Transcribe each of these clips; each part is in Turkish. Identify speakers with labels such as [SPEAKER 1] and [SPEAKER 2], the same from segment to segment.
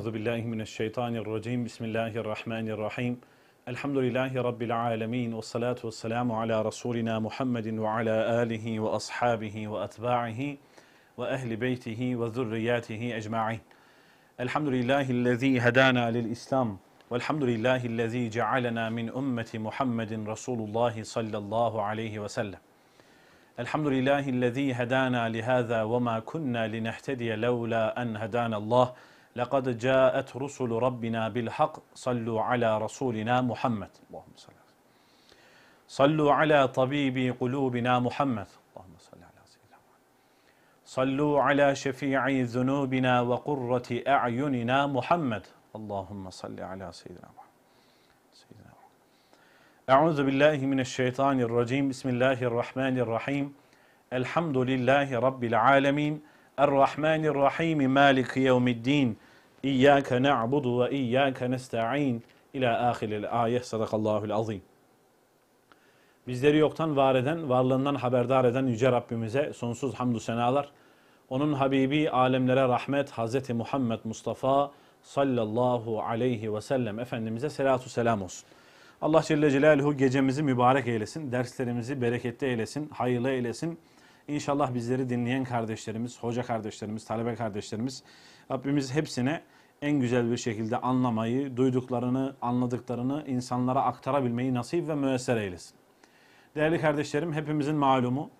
[SPEAKER 1] أعوذ بالله من الشيطان الرجيم بسم الله الرحمن الرحيم الحمد لله رب العالمين والصلاة والسلام على رسولنا محمد وعلى آله وأصحابه وأتباعه وأهل بيته وذرياته أجمعين الحمد لله الذي هدانا للإسلام والحمد لله الذي جعلنا من أمة محمد رسول الله صلى الله عليه وسلم الحمد لله الذي هدانا لهذا وما كنا لنهتدي لولا أن هدانا الله لَقَدْ جَاءَتْ رُسُلُ رَبِّنَا بِالْحَقِّ صَلُّوا عَلَى رَسُولِنَا مُحَمَّدٍ اللهم صل صلوا على طبيب قلوبنا محمد اللهم صل على سيدنا محمد صلوا على شفيع ذنوبنا وقرة أعيننا محمد اللهم صل على سيدنا محمد سيدنا محمد أعوذ بالله من الشيطان الرجيم بسم الله الرحمن الرحيم الحمد لله رب العالمين الرحمن الرحيم مالك يوم الدين إياك نعبد وإياك نستعين ila ahiril ayeh sadakallahul azim. Bizleri yoktan var eden, varlığından haberdar eden Yüce Rabbimize sonsuz hamdü senalar. Onun Habibi alemlere rahmet Hazreti Muhammed Mustafa sallallahu aleyhi ve sellem Efendimiz'e selatu selam olsun. Allah Celle Celaluhu gecemizi mübarek eylesin, derslerimizi bereketli eylesin, hayırlı eylesin. İnşallah bizleri dinleyen kardeşlerimiz, hoca kardeşlerimiz, talebe kardeşlerimiz Rabbimiz hepsine en güzel bir şekilde anlamayı, duyduklarını, anladıklarını insanlara aktarabilmeyi nasip ve müesser eylesin. Değerli kardeşlerim hepimizin malumu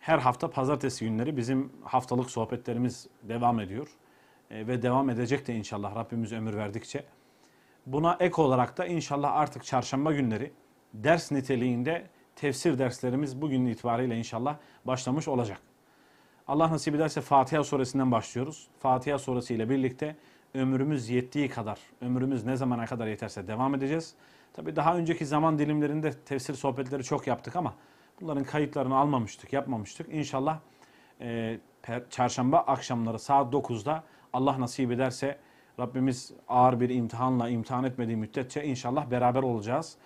[SPEAKER 1] her hafta pazartesi günleri bizim haftalık sohbetlerimiz devam ediyor. E, ve devam edecek de inşallah Rabbimiz ömür verdikçe. Buna ek olarak da inşallah artık çarşamba günleri ders niteliğinde tefsir derslerimiz bugün itibariyle inşallah başlamış olacak. Allah nasip ederse Fatiha suresinden başlıyoruz. Fatiha suresi ile birlikte ömrümüz yettiği kadar, ömrümüz ne zamana kadar yeterse devam edeceğiz. Tabi daha önceki zaman dilimlerinde tefsir sohbetleri çok yaptık ama bunların kayıtlarını almamıştık, yapmamıştık. İnşallah e, çarşamba akşamları saat 9'da Allah nasip ederse Rabbimiz ağır bir imtihanla imtihan etmediği müddetçe inşallah beraber olacağız.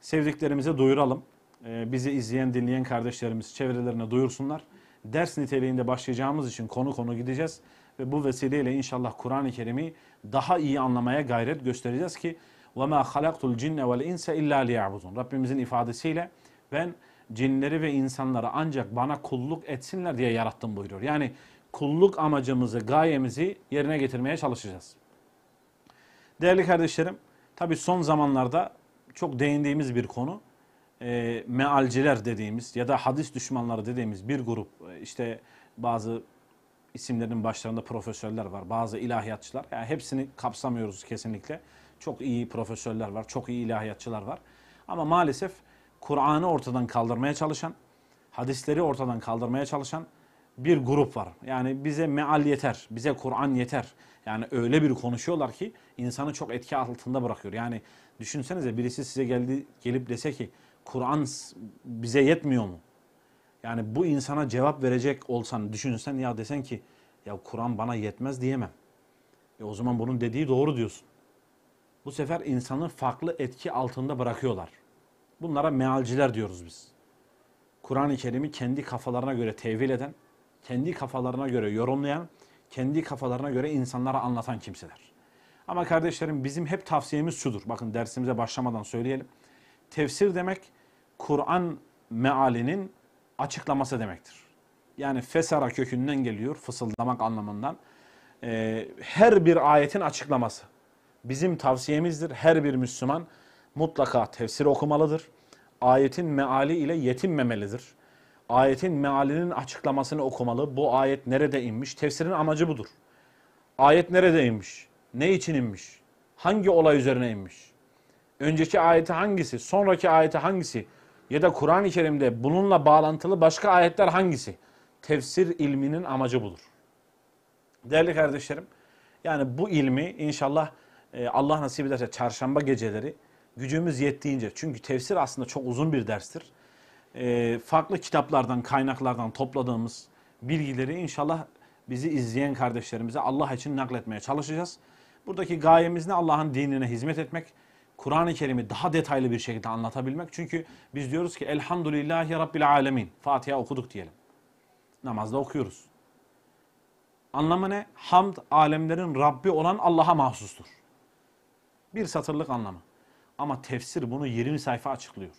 [SPEAKER 1] Sevdiklerimize duyuralım. Ee, bizi izleyen, dinleyen kardeşlerimiz çevrelerine duyursunlar. Ders niteliğinde başlayacağımız için konu konu gideceğiz. Ve bu vesileyle inşallah Kur'an-ı Kerim'i daha iyi anlamaya gayret göstereceğiz ki وَمَا خَلَقْتُ الْجِنَّ وَالْاِنْسَ اِلَّا لِيَعْبُدُونَ Rabbimizin ifadesiyle ben cinleri ve insanları ancak bana kulluk etsinler diye yarattım buyuruyor. Yani kulluk amacımızı, gayemizi yerine getirmeye çalışacağız. Değerli kardeşlerim, tabii son zamanlarda çok değindiğimiz bir konu e, mealciler dediğimiz ya da hadis düşmanları dediğimiz bir grup e, işte bazı isimlerin başlarında profesörler var, bazı ilahiyatçılar. Yani hepsini kapsamıyoruz kesinlikle. Çok iyi profesörler var, çok iyi ilahiyatçılar var. Ama maalesef Kur'an'ı ortadan kaldırmaya çalışan, hadisleri ortadan kaldırmaya çalışan bir grup var. Yani bize meal yeter, bize Kur'an yeter. Yani öyle bir konuşuyorlar ki insanı çok etki altında bırakıyor. Yani düşünsenize birisi size geldi gelip dese ki Kur'an bize yetmiyor mu? Yani bu insana cevap verecek olsan, düşünsen ya desen ki ya Kur'an bana yetmez diyemem. E o zaman bunun dediği doğru diyorsun. Bu sefer insanı farklı etki altında bırakıyorlar. Bunlara mealciler diyoruz biz. Kur'an-ı Kerim'i kendi kafalarına göre tevil eden, kendi kafalarına göre yorumlayan, kendi kafalarına göre insanlara anlatan kimseler. Ama kardeşlerim bizim hep tavsiyemiz şudur. Bakın dersimize başlamadan söyleyelim Tefsir demek Kur'an mealinin açıklaması demektir. Yani fesara kökünden geliyor fısıldamak anlamından. Ee, her bir ayetin açıklaması. Bizim tavsiyemizdir her bir Müslüman mutlaka tefsir okumalıdır. Ayetin meali ile yetinmemelidir. Ayetin mealinin açıklamasını okumalı. Bu ayet nerede inmiş? Tefsirin amacı budur. Ayet nerede inmiş? Ne için inmiş? Hangi olay üzerine inmiş? önceki ayeti hangisi, sonraki ayeti hangisi ya da Kur'an-ı Kerim'de bununla bağlantılı başka ayetler hangisi? Tefsir ilminin amacı budur. Değerli kardeşlerim, yani bu ilmi inşallah e, Allah nasip ederse çarşamba geceleri gücümüz yettiğince, çünkü tefsir aslında çok uzun bir derstir. E, farklı kitaplardan, kaynaklardan topladığımız bilgileri inşallah bizi izleyen kardeşlerimize Allah için nakletmeye çalışacağız. Buradaki gayemiz ne? Allah'ın dinine hizmet etmek Kur'an-ı Kerim'i daha detaylı bir şekilde anlatabilmek. Çünkü biz diyoruz ki Elhamdülillahi Rabbil Alemin. Fatiha okuduk diyelim. Namazda okuyoruz. Anlamı ne? Hamd alemlerin Rabbi olan Allah'a mahsustur. Bir satırlık anlamı. Ama tefsir bunu 20 sayfa açıklıyor.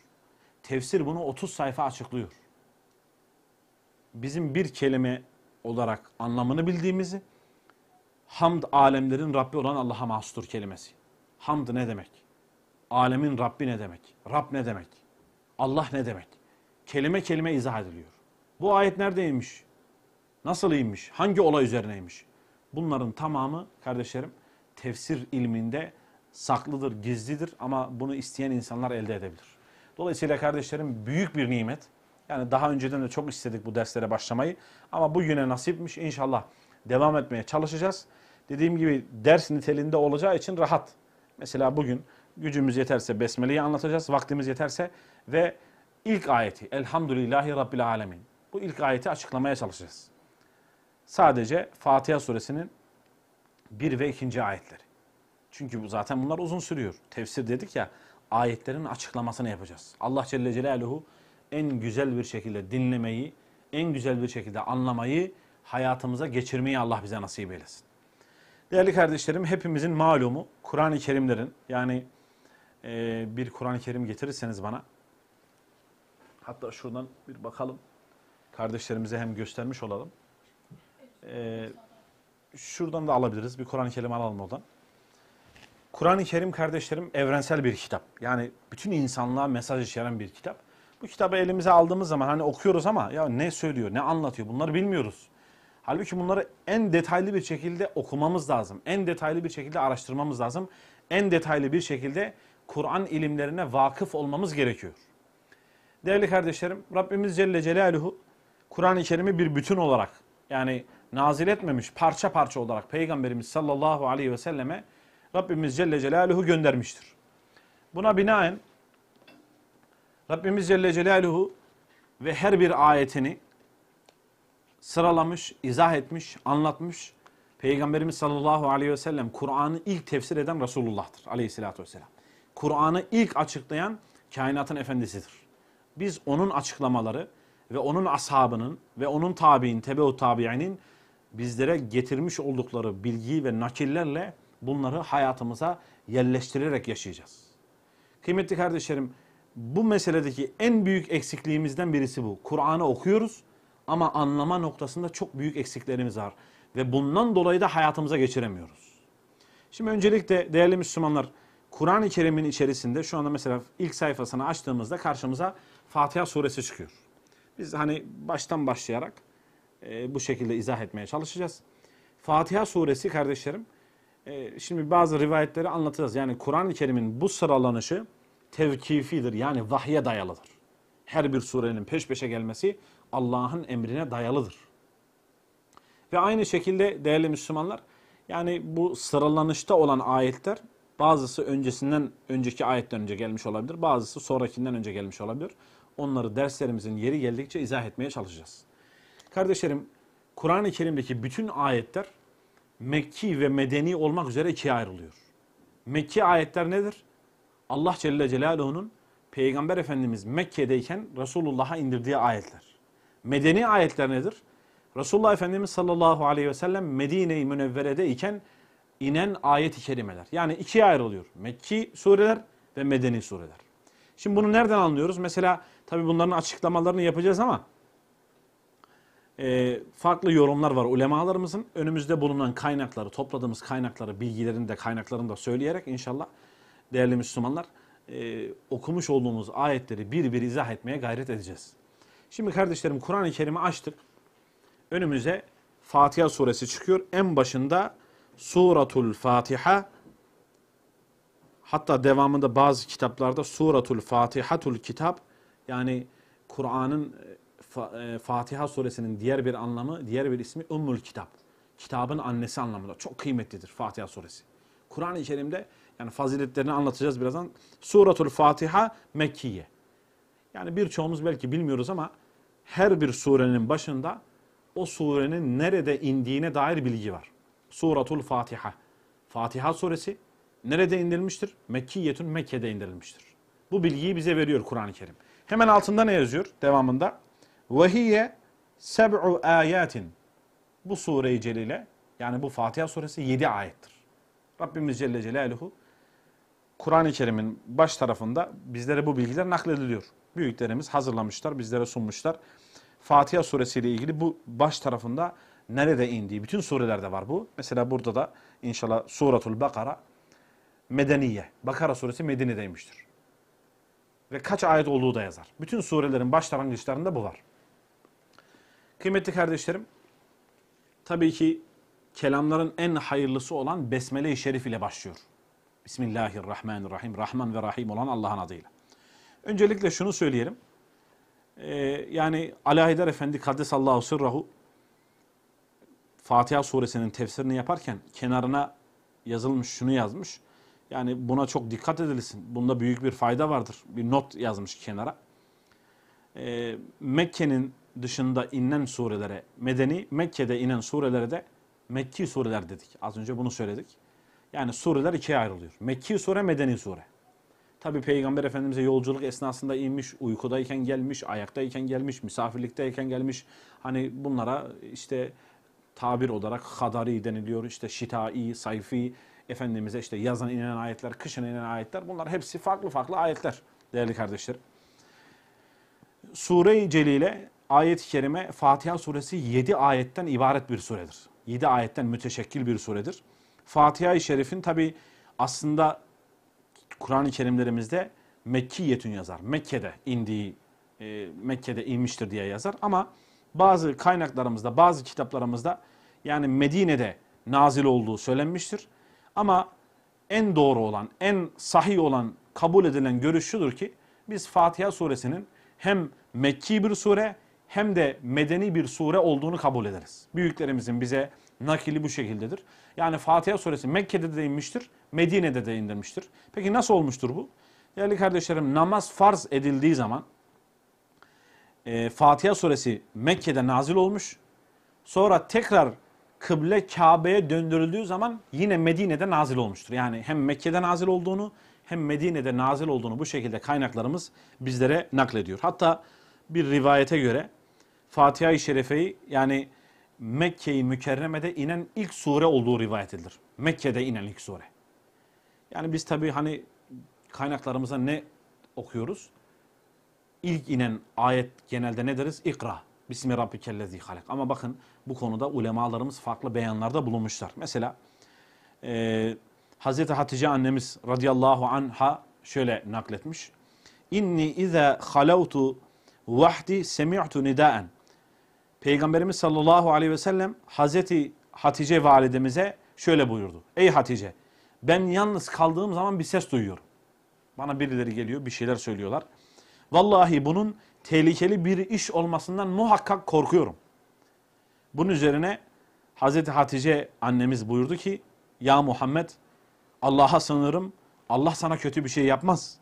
[SPEAKER 1] Tefsir bunu 30 sayfa açıklıyor. Bizim bir kelime olarak anlamını bildiğimizi hamd alemlerin Rabbi olan Allah'a mahsustur kelimesi. Hamd ne demek? Alemin Rabbi ne demek? Rab ne demek? Allah ne demek? Kelime kelime izah ediliyor. Bu ayet neredeymiş? Nasıl inmiş? Hangi olay üzerineymiş? Bunların tamamı kardeşlerim tefsir ilminde saklıdır, gizlidir ama bunu isteyen insanlar elde edebilir. Dolayısıyla kardeşlerim büyük bir nimet. Yani daha önceden de çok istedik bu derslere başlamayı ama bu yine nasipmiş inşallah devam etmeye çalışacağız. Dediğim gibi ders niteliğinde olacağı için rahat. Mesela bugün Gücümüz yeterse Besmele'yi anlatacağız. Vaktimiz yeterse ve ilk ayeti Elhamdülillahi Rabbil Alemin. Bu ilk ayeti açıklamaya çalışacağız. Sadece Fatiha suresinin 1 ve 2. ayetleri. Çünkü bu zaten bunlar uzun sürüyor. Tefsir dedik ya ayetlerin açıklamasını yapacağız. Allah Celle Celaluhu en güzel bir şekilde dinlemeyi, en güzel bir şekilde anlamayı, hayatımıza geçirmeyi Allah bize nasip eylesin. Değerli kardeşlerim hepimizin malumu Kur'an-ı Kerimlerin yani e, bir Kur'an-ı Kerim getirirseniz bana hatta şuradan bir bakalım kardeşlerimize hem göstermiş olalım. E, şuradan da alabiliriz. Bir Kur'an-ı Kerim alalım oradan. Kur'an-ı Kerim kardeşlerim evrensel bir kitap. Yani bütün insanlığa mesaj içeren bir kitap. Bu kitabı elimize aldığımız zaman hani okuyoruz ama ya ne söylüyor, ne anlatıyor bunları bilmiyoruz. Halbuki bunları en detaylı bir şekilde okumamız lazım. En detaylı bir şekilde araştırmamız lazım. En detaylı bir şekilde Kur'an ilimlerine vakıf olmamız gerekiyor. Değerli kardeşlerim, Rabbimiz Celle Celaluhu Kur'an-ı Kerim'i bir bütün olarak yani nazil etmemiş parça parça olarak Peygamberimiz sallallahu aleyhi ve selleme Rabbimiz Celle Celaluhu göndermiştir. Buna binaen Rabbimiz Celle Celaluhu ve her bir ayetini sıralamış, izah etmiş, anlatmış. Peygamberimiz sallallahu aleyhi ve sellem Kur'an'ı ilk tefsir eden Resulullah'tır aleyhissalatü vesselam. Kur'an'ı ilk açıklayan kainatın efendisidir. Biz onun açıklamaları ve onun ashabının ve onun tabi'in, tebeu tabi'inin bizlere getirmiş oldukları bilgiyi ve nakillerle bunları hayatımıza yerleştirerek yaşayacağız. Kıymetli kardeşlerim, bu meseledeki en büyük eksikliğimizden birisi bu. Kur'an'ı okuyoruz ama anlama noktasında çok büyük eksiklerimiz var. Ve bundan dolayı da hayatımıza geçiremiyoruz. Şimdi öncelikle değerli Müslümanlar, Kur'an-ı Kerim'in içerisinde şu anda mesela ilk sayfasını açtığımızda karşımıza Fatiha suresi çıkıyor. Biz hani baştan başlayarak e, bu şekilde izah etmeye çalışacağız. Fatiha suresi kardeşlerim, e, şimdi bazı rivayetleri anlatacağız. Yani Kur'an-ı Kerim'in bu sıralanışı tevkifidir yani vahye dayalıdır. Her bir surenin peş peşe gelmesi Allah'ın emrine dayalıdır. Ve aynı şekilde değerli Müslümanlar, yani bu sıralanışta olan ayetler Bazısı öncesinden önceki ayetten önce gelmiş olabilir. Bazısı sonrakinden önce gelmiş olabilir. Onları derslerimizin yeri geldikçe izah etmeye çalışacağız. Kardeşlerim Kur'an-ı Kerim'deki bütün ayetler Mekki ve Medeni olmak üzere ikiye ayrılıyor. Mekki ayetler nedir? Allah Celle Celaluhu'nun Peygamber Efendimiz Mekke'deyken Resulullah'a indirdiği ayetler. Medeni ayetler nedir? Resulullah Efendimiz sallallahu aleyhi ve sellem Medine-i Münevvere'de iken inen ayet-i kerimeler. Yani ikiye ayrılıyor. Mekki sureler ve medeni sureler. Şimdi bunu nereden anlıyoruz? Mesela tabi bunların açıklamalarını yapacağız ama e, farklı yorumlar var ulemalarımızın. Önümüzde bulunan kaynakları, topladığımız kaynakları, bilgilerini de kaynaklarını da söyleyerek inşallah değerli Müslümanlar e, okumuş olduğumuz ayetleri bir bir izah etmeye gayret edeceğiz. Şimdi kardeşlerim Kur'an-ı Kerim'i açtık. Önümüze Fatiha suresi çıkıyor. En başında Suratul Fatiha hatta devamında bazı kitaplarda Suratul Fatihatul Kitap yani Kur'an'ın e, e, Fatiha suresinin diğer bir anlamı, diğer bir ismi Ümmül Kitap. Kitabın annesi anlamında. Çok kıymetlidir Fatiha suresi. Kur'an-ı Kerim'de yani faziletlerini anlatacağız birazdan. Suratul Fatiha Mekkiye. Yani birçoğumuz belki bilmiyoruz ama her bir surenin başında o surenin nerede indiğine dair bilgi var. Suratul Fatiha. Fatiha suresi nerede indirilmiştir? Mekkiyetün Mekke'de indirilmiştir. Bu bilgiyi bize veriyor Kur'an-ı Kerim. Hemen altında ne yazıyor? Devamında. Vehiye seb'u ayatin. Bu sure-i celile yani bu Fatiha suresi 7 ayettir. Rabbimiz Celle Celaluhu Kur'an-ı Kerim'in baş tarafında bizlere bu bilgiler naklediliyor. Büyüklerimiz hazırlamışlar, bizlere sunmuşlar. Fatiha suresiyle ilgili bu baş tarafında nerede indiği, bütün surelerde var bu. Mesela burada da inşallah Suratul Bakara Medeniye, Bakara suresi Medine'deymiştir. Ve kaç ayet olduğu da yazar. Bütün surelerin başlangıçlarında bu var. Kıymetli kardeşlerim, tabii ki kelamların en hayırlısı olan Besmele-i Şerif ile başlıyor. Bismillahirrahmanirrahim. Rahman ve Rahim olan Allah'ın adıyla. Öncelikle şunu söyleyelim. Ee, yani Alahider Efendi Kaddesallahu Sırrahu Fatiha suresinin tefsirini yaparken kenarına yazılmış şunu yazmış. Yani buna çok dikkat edilsin. Bunda büyük bir fayda vardır. Bir not yazmış kenara. E, Mekke'nin dışında inen surelere medeni, Mekke'de inen surelere de Mekki sureler dedik. Az önce bunu söyledik. Yani sureler ikiye ayrılıyor. Mekki sure, medeni sure. Tabi Peygamber Efendimiz'e yolculuk esnasında inmiş, uykudayken gelmiş, ayaktayken gelmiş, misafirlikteyken gelmiş. Hani bunlara işte tabir olarak hadari deniliyor. İşte şitai, sayfi, Efendimiz'e işte yazan inen ayetler, kışın inen ayetler. Bunlar hepsi farklı farklı ayetler değerli kardeşler. Sure-i Celile ayet-i kerime Fatiha suresi 7 ayetten ibaret bir suredir. 7 ayetten müteşekkil bir suredir. Fatiha-i Şerif'in tabi aslında Kur'an-ı Kerimlerimizde Mekkiyetün yazar. Mekke'de indiği, e, Mekke'de inmiştir diye yazar ama bazı kaynaklarımızda, bazı kitaplarımızda yani Medine'de nazil olduğu söylenmiştir. Ama en doğru olan, en sahih olan, kabul edilen görüş şudur ki biz Fatiha suresinin hem Mekki bir sure hem de medeni bir sure olduğunu kabul ederiz. Büyüklerimizin bize nakili bu şekildedir. Yani Fatiha suresi Mekke'de de inmiştir, Medine'de de indirmiştir. Peki nasıl olmuştur bu? Değerli kardeşlerim namaz farz edildiği zaman e, Fatiha suresi Mekke'de nazil olmuş. Sonra tekrar kıble Kabe'ye döndürüldüğü zaman yine Medine'de nazil olmuştur. Yani hem Mekke'de nazil olduğunu hem Medine'de nazil olduğunu bu şekilde kaynaklarımız bizlere naklediyor. Hatta bir rivayete göre Fatiha-i Şerife'yi yani Mekke'yi i Mükerreme'de inen ilk sure olduğu rivayet edilir. Mekke'de inen ilk sure. Yani biz tabii hani kaynaklarımıza ne okuyoruz? ilk inen ayet genelde ne deriz? İkra. Bismi Rabbikellezi halak. Ama bakın bu konuda ulemalarımız farklı beyanlarda bulunmuşlar. Mesela e, Hazreti Hatice annemiz radıyallahu anha şöyle nakletmiş. İnni ize halavtu vahdi semi'tu nidaen. Peygamberimiz sallallahu aleyhi ve sellem Hz Hatice validemize şöyle buyurdu. Ey Hatice ben yalnız kaldığım zaman bir ses duyuyorum. Bana birileri geliyor bir şeyler söylüyorlar. Vallahi bunun tehlikeli bir iş olmasından muhakkak korkuyorum. Bunun üzerine Hazreti Hatice annemiz buyurdu ki ya Muhammed Allah'a sanırım Allah sana kötü bir şey yapmaz.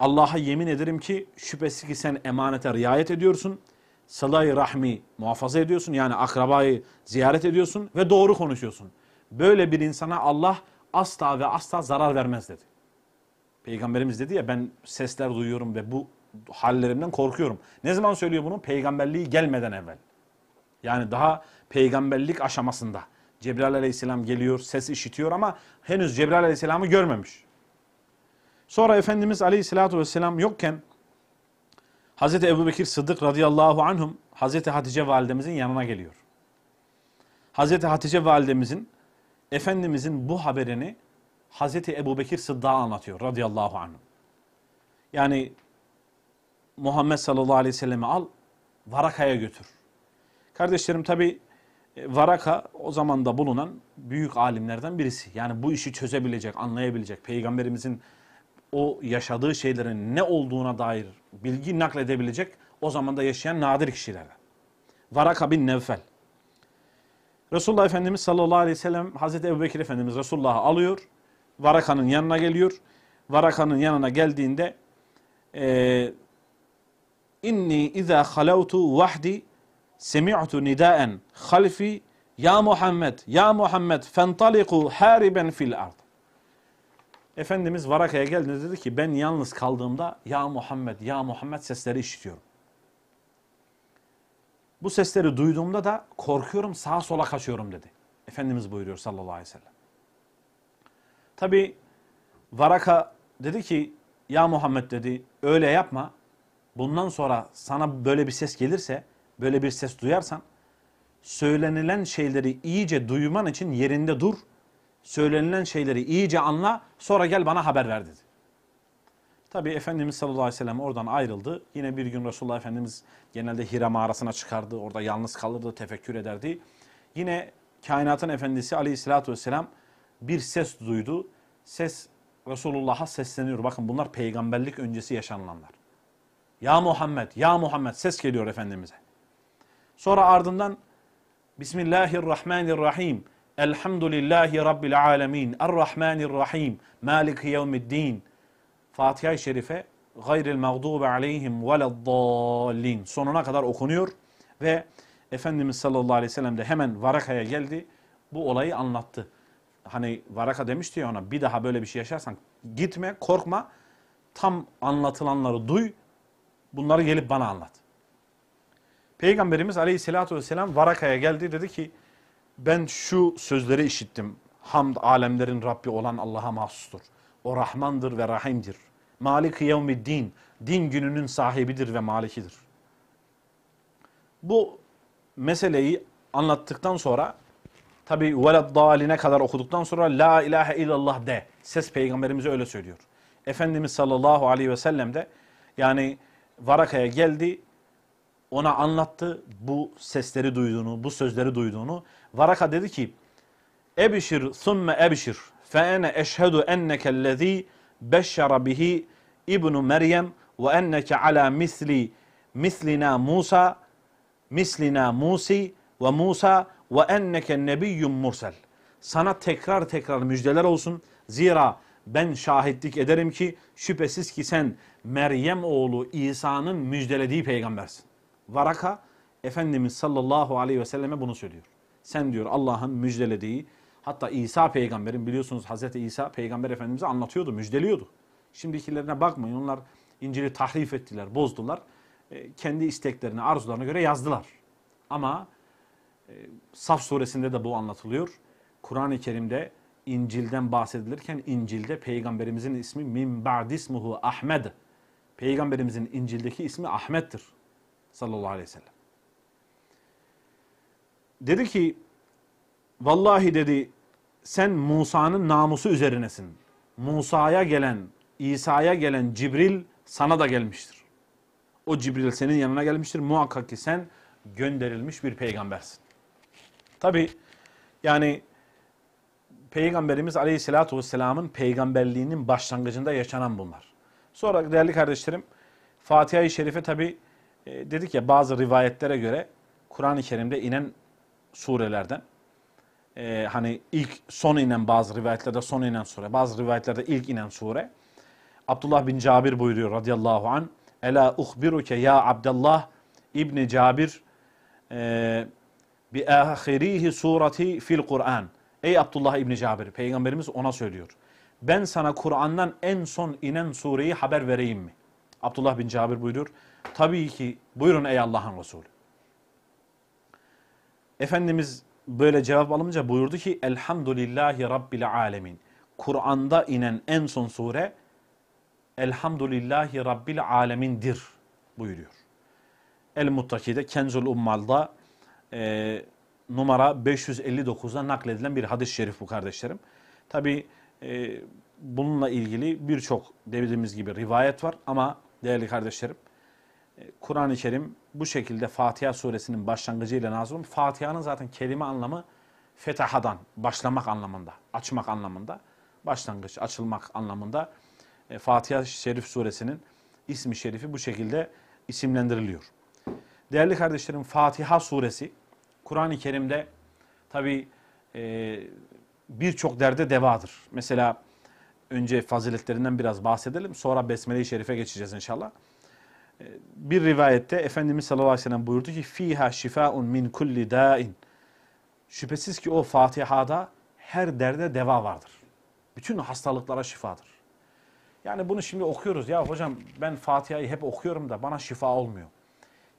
[SPEAKER 1] Allah'a yemin ederim ki şüphesiz ki sen emanete riayet ediyorsun. Salayı rahmi muhafaza ediyorsun. Yani akrabayı ziyaret ediyorsun ve doğru konuşuyorsun. Böyle bir insana Allah asla ve asla zarar vermez dedi. Peygamberimiz dedi ya ben sesler duyuyorum ve bu hallerimden korkuyorum. Ne zaman söylüyor bunu? Peygamberliği gelmeden evvel. Yani daha peygamberlik aşamasında. Cebrail aleyhisselam geliyor, ses işitiyor ama henüz Cebrail aleyhisselamı görmemiş. Sonra Efendimiz aleyhissalatu vesselam yokken Hazreti Ebu Bekir Sıddık radıyallahu anhum Hazreti Hatice validemizin yanına geliyor. Hazreti Hatice validemizin Efendimizin bu haberini Hazreti Ebu Bekir Sıddık'a anlatıyor radıyallahu anhum. Yani Muhammed sallallahu aleyhi ve sellemi al, Varaka'ya götür. Kardeşlerim tabi e, Varaka o zaman da bulunan büyük alimlerden birisi. Yani bu işi çözebilecek, anlayabilecek, peygamberimizin o yaşadığı şeylerin ne olduğuna dair bilgi nakledebilecek o zaman da yaşayan nadir kişilerden. Varaka bin Nevfel. Resulullah Efendimiz sallallahu aleyhi ve sellem Hazreti Ebu Bekir Efendimiz Resulullah'ı alıyor. Varaka'nın yanına geliyor. Varaka'nın yanına geldiğinde e, inni iza halavtu vahdi semi'tu nidaen halfi ya Muhammed ya Muhammed fentaliku hariben fil ard. Efendimiz Varaka'ya geldi dedi ki ben yalnız kaldığımda ya Muhammed ya Muhammed sesleri işitiyorum. Bu sesleri duyduğumda da korkuyorum sağa sola kaçıyorum dedi. Efendimiz buyuruyor sallallahu aleyhi ve sellem. Tabi Varaka dedi ki ya Muhammed dedi öyle yapma bundan sonra sana böyle bir ses gelirse, böyle bir ses duyarsan, söylenilen şeyleri iyice duyman için yerinde dur, söylenilen şeyleri iyice anla, sonra gel bana haber ver dedi. Tabi Efendimiz sallallahu aleyhi ve sellem oradan ayrıldı. Yine bir gün Resulullah Efendimiz genelde Hira mağarasına çıkardı. Orada yalnız kalırdı, tefekkür ederdi. Yine kainatın efendisi aleyhissalatü vesselam bir ses duydu. Ses Resulullah'a sesleniyor. Bakın bunlar peygamberlik öncesi yaşanılanlar. Ya Muhammed, Ya Muhammed ses geliyor Efendimiz'e. Sonra ardından Bismillahirrahmanirrahim. Elhamdülillahi Rabbil alemin. Errahmanirrahim. Maliki yevmiddin. Fatiha-i Şerife gayril mağdubi aleyhim veleddallin. Sonuna kadar okunuyor ve Efendimiz sallallahu aleyhi ve sellem de hemen Varaka'ya geldi. Bu olayı anlattı. Hani Varaka demişti ya ona bir daha böyle bir şey yaşarsan gitme korkma tam anlatılanları duy Bunları gelip bana anlat. Peygamberimiz aleyhissalatü vesselam Varaka'ya geldi dedi ki ben şu sözleri işittim. Hamd alemlerin Rabbi olan Allah'a mahsustur. O Rahmandır ve Rahim'dir. Malik yevmiddin. Din gününün sahibidir ve malikidir. Bu meseleyi anlattıktan sonra tabi veled daline kadar okuduktan sonra la ilahe illallah de. Ses peygamberimize öyle söylüyor. Efendimiz sallallahu aleyhi ve sellem de yani Varaka'ya geldi. Ona anlattı bu sesleri duyduğunu, bu sözleri duyduğunu. Varaka dedi ki Ebşir thumme ebşir fe ene eşhedü enneke lezî beşşara bihi İbnu Meryem ve enneke ala misli mislina Musa mislina Musi ve Musa ve enneke nebiyyum mursel. Sana tekrar tekrar müjdeler olsun. Zira ben şahitlik ederim ki şüphesiz ki sen Meryem oğlu İsa'nın müjdelediği peygambersin. Varaka Efendimiz sallallahu aleyhi ve selleme bunu söylüyor. Sen diyor Allah'ın müjdelediği hatta İsa peygamberin biliyorsunuz Hazreti İsa peygamber Efendimiz'e anlatıyordu, müjdeliyordu. Şimdikilerine bakmayın onlar İncil'i tahrif ettiler, bozdular. E, kendi isteklerine, arzularına göre yazdılar. Ama e, Saf suresinde de bu anlatılıyor. Kur'an-ı Kerim'de İncil'den bahsedilirken İncil'de peygamberimizin ismi min ba'dismuhu Ahmed Peygamberimizin İncil'deki ismi Ahmet'tir. Sallallahu aleyhi ve sellem. Dedi ki, vallahi dedi sen Musa'nın namusu üzerinesin. Musa'ya gelen, İsa'ya gelen Cibril sana da gelmiştir. O Cibril senin yanına gelmiştir. Muhakkak ki sen gönderilmiş bir peygambersin. Tabi yani Peygamberimiz Aleyhisselatü Vesselam'ın peygamberliğinin başlangıcında yaşanan bunlar. Sonra değerli kardeşlerim Fatiha-i Şerife tabi e, dedik ya bazı rivayetlere göre Kur'an-ı Kerim'de inen surelerden e, hani ilk son inen bazı rivayetlerde son inen sure bazı rivayetlerde ilk inen sure Abdullah bin Cabir buyuruyor radıyallahu an Ela uhbiruke ya Abdullah İbni Cabir e, bi ahirihi surati fil Kur'an. Ey Abdullah İbni Cabir peygamberimiz ona söylüyor ben sana Kur'an'dan en son inen sureyi haber vereyim mi? Abdullah bin Cabir buyurur. Tabii ki buyurun ey Allah'ın Resulü. Efendimiz böyle cevap alınca buyurdu ki Elhamdülillahi Rabbil Alemin. Kur'an'da inen en son sure Elhamdülillahi Rabbil Alemin'dir buyuruyor. El-Muttaki'de Kenzul Ummal'da e, numara 559'da nakledilen bir hadis-i şerif bu kardeşlerim. Tabii. Ee, bununla ilgili birçok dediğimiz gibi rivayet var ama değerli kardeşlerim e, Kur'an-ı Kerim bu şekilde Fatiha suresinin başlangıcıyla nazım. Fatiha'nın zaten kelime anlamı fetahadan, başlamak anlamında, açmak anlamında, başlangıç, açılmak anlamında e, Fatiha Şerif suresinin ismi şerifi bu şekilde isimlendiriliyor. Değerli kardeşlerim Fatiha suresi Kur'an-ı Kerim'de tabi e, birçok derde devadır. Mesela önce faziletlerinden biraz bahsedelim. Sonra Besmele-i Şerif'e geçeceğiz inşallah. Ee, bir rivayette Efendimiz sallallahu aleyhi ve sellem buyurdu ki fiha şifaun min kulli dain. Şüphesiz ki o Fatiha'da her derde deva vardır. Bütün hastalıklara şifadır. Yani bunu şimdi okuyoruz ya hocam ben Fatiha'yı hep okuyorum da bana şifa olmuyor.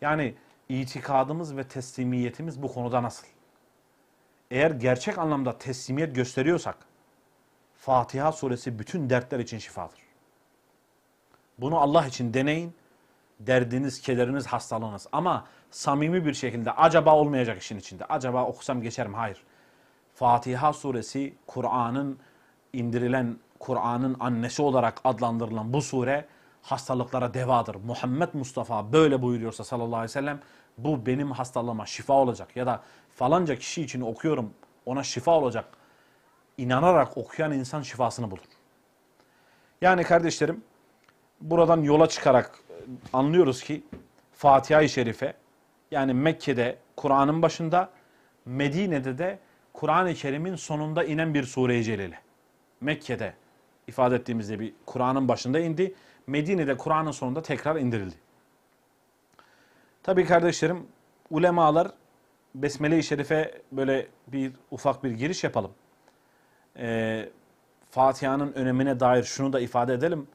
[SPEAKER 1] Yani itikadımız ve teslimiyetimiz bu konuda nasıl? eğer gerçek anlamda teslimiyet gösteriyorsak Fatiha suresi bütün dertler için şifadır. Bunu Allah için deneyin. Derdiniz, kederiniz, hastalığınız. Ama samimi bir şekilde acaba olmayacak işin içinde. Acaba okusam geçerim. Hayır. Fatiha suresi Kur'an'ın indirilen, Kur'an'ın annesi olarak adlandırılan bu sure hastalıklara devadır. Muhammed Mustafa böyle buyuruyorsa sallallahu aleyhi ve sellem bu benim hastalığıma şifa olacak. Ya da falanca kişi için okuyorum ona şifa olacak inanarak okuyan insan şifasını bulur. Yani kardeşlerim buradan yola çıkarak e, anlıyoruz ki Fatiha-i Şerife yani Mekke'de Kur'an'ın başında Medine'de de Kur'an-ı Kerim'in sonunda inen bir sure-i celile. Mekke'de ifade ettiğimizde bir Kur'an'ın başında indi. Medine'de Kur'an'ın sonunda tekrar indirildi. Tabii kardeşlerim ulemalar Besmele-i Şerif'e böyle bir ufak bir giriş yapalım. Ee, Fatiha'nın önemine dair şunu da ifade edelim.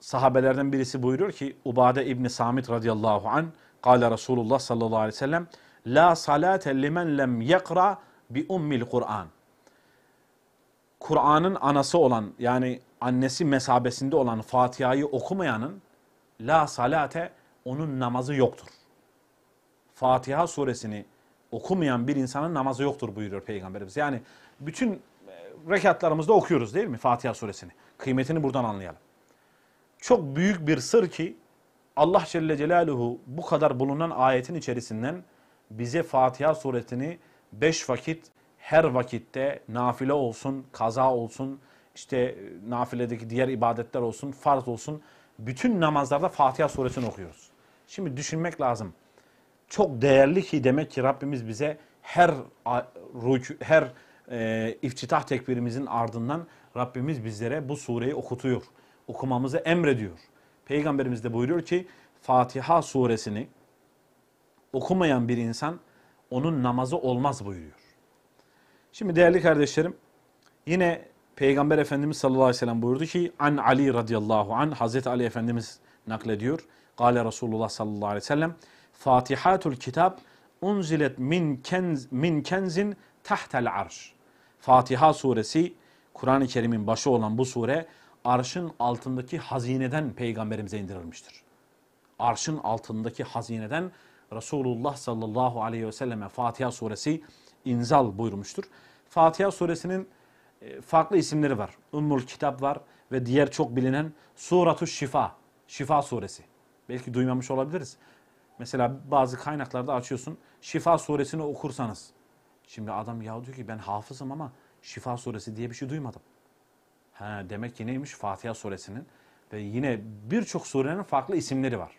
[SPEAKER 1] Sahabelerden birisi buyuruyor ki Ubade İbni Samit radıyallahu an Kale Resulullah sallallahu aleyhi ve sellem La salate limen lem yekra bi ummil Kur'an. Kur'an'ın anası olan yani annesi mesabesinde olan Fatiha'yı okumayanın la salate onun namazı yoktur. Fatiha suresini okumayan bir insanın namazı yoktur buyuruyor Peygamberimiz. Yani bütün e, rekatlarımızda okuyoruz değil mi Fatiha suresini? Kıymetini buradan anlayalım. Çok büyük bir sır ki Allah Celle Celaluhu bu kadar bulunan ayetin içerisinden bize Fatiha suresini beş vakit her vakitte nafile olsun, kaza olsun, işte e, nafiledeki diğer ibadetler olsun, farz olsun bütün namazlarda Fatiha suresini okuyoruz. Şimdi düşünmek lazım çok değerli ki demek ki Rabbimiz bize her her e, iftitah tekbirimizin ardından Rabbimiz bizlere bu sureyi okutuyor. Okumamızı emrediyor. Peygamberimiz de buyuruyor ki Fatiha suresini okumayan bir insan onun namazı olmaz buyuruyor. Şimdi değerli kardeşlerim yine Peygamber Efendimiz sallallahu aleyhi ve sellem buyurdu ki An Ali radıyallahu an Hazreti Ali Efendimiz naklediyor. Gale Resulullah sallallahu aleyhi ve sellem Fatihatul kitap unzilet min, kenz, min kenzin tahtel arş. Fatiha suresi Kur'an-ı Kerim'in başı olan bu sure arşın altındaki hazineden peygamberimize indirilmiştir. Arşın altındaki hazineden Resulullah sallallahu aleyhi ve selleme Fatiha suresi inzal buyurmuştur. Fatiha suresinin e, farklı isimleri var. Ümmül Kitap var ve diğer çok bilinen Suratu Şifa, Şifa suresi. Belki duymamış olabiliriz. Mesela bazı kaynaklarda açıyorsun. Şifa suresini okursanız. Şimdi adam ya diyor ki ben hafızım ama Şifa suresi diye bir şey duymadım. Ha, demek ki neymiş? Fatiha suresinin ve yine birçok surenin farklı isimleri var.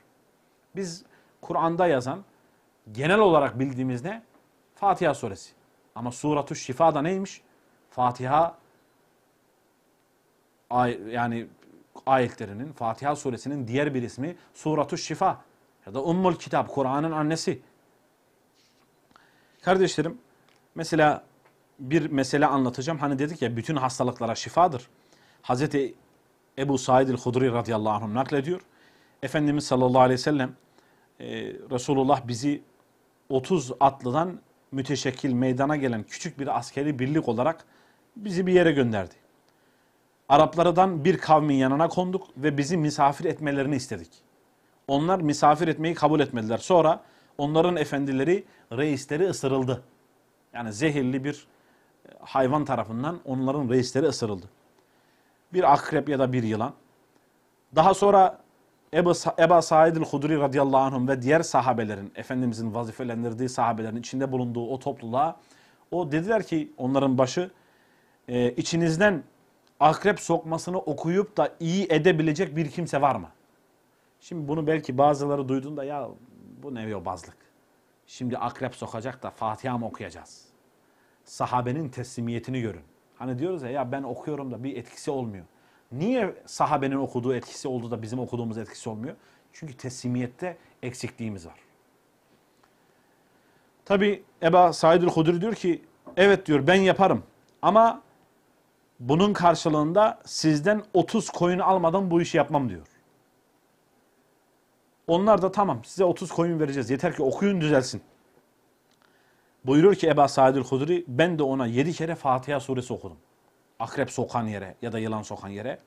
[SPEAKER 1] Biz Kur'an'da yazan genel olarak bildiğimiz ne? Fatiha suresi. Ama suratu şifa da neymiş? Fatiha ay, yani ayetlerinin, Fatiha suresinin diğer bir ismi suratu şifa. Ya da ummul kitap, Kur'an'ın annesi. Kardeşlerim, mesela bir mesele anlatacağım. Hani dedik ya bütün hastalıklara şifadır. Hazreti Ebu Said el-Hudri radıyallahu anh naklediyor. Efendimiz sallallahu aleyhi ve sellem e, Resulullah bizi 30 atlıdan müteşekkil meydana gelen küçük bir askeri birlik olarak bizi bir yere gönderdi. Araplardan bir kavmin yanına konduk ve bizi misafir etmelerini istedik. Onlar misafir etmeyi kabul etmediler. Sonra onların efendileri, reisleri ısırıldı. Yani zehirli bir e, hayvan tarafından onların reisleri ısırıldı. Bir akrep ya da bir yılan. Daha sonra Ebu, Eba Said el-Hudri radıyallahu anhum ve diğer sahabelerin, Efendimizin vazifelendirdiği sahabelerin içinde bulunduğu o topluluğa o dediler ki onların başı e, içinizden akrep sokmasını okuyup da iyi edebilecek bir kimse var mı? Şimdi bunu belki bazıları duyduğunda ya bu ne yobazlık. Şimdi akrep sokacak da Fatiha mı okuyacağız? Sahabenin teslimiyetini görün. Hani diyoruz ya, ya ben okuyorum da bir etkisi olmuyor. Niye sahabenin okuduğu etkisi oldu da bizim okuduğumuz etkisi olmuyor? Çünkü teslimiyette eksikliğimiz var. Tabi Eba Saidül Hudri diyor ki evet diyor ben yaparım ama bunun karşılığında sizden 30 koyun almadan bu işi yapmam diyor. Onlar da tamam size 30 koyun vereceğiz. Yeter ki okuyun düzelsin. Buyurur ki Eba Saidül Hudri ben de ona 7 kere Fatiha suresi okudum. Akrep sokan yere ya da yılan sokan yere.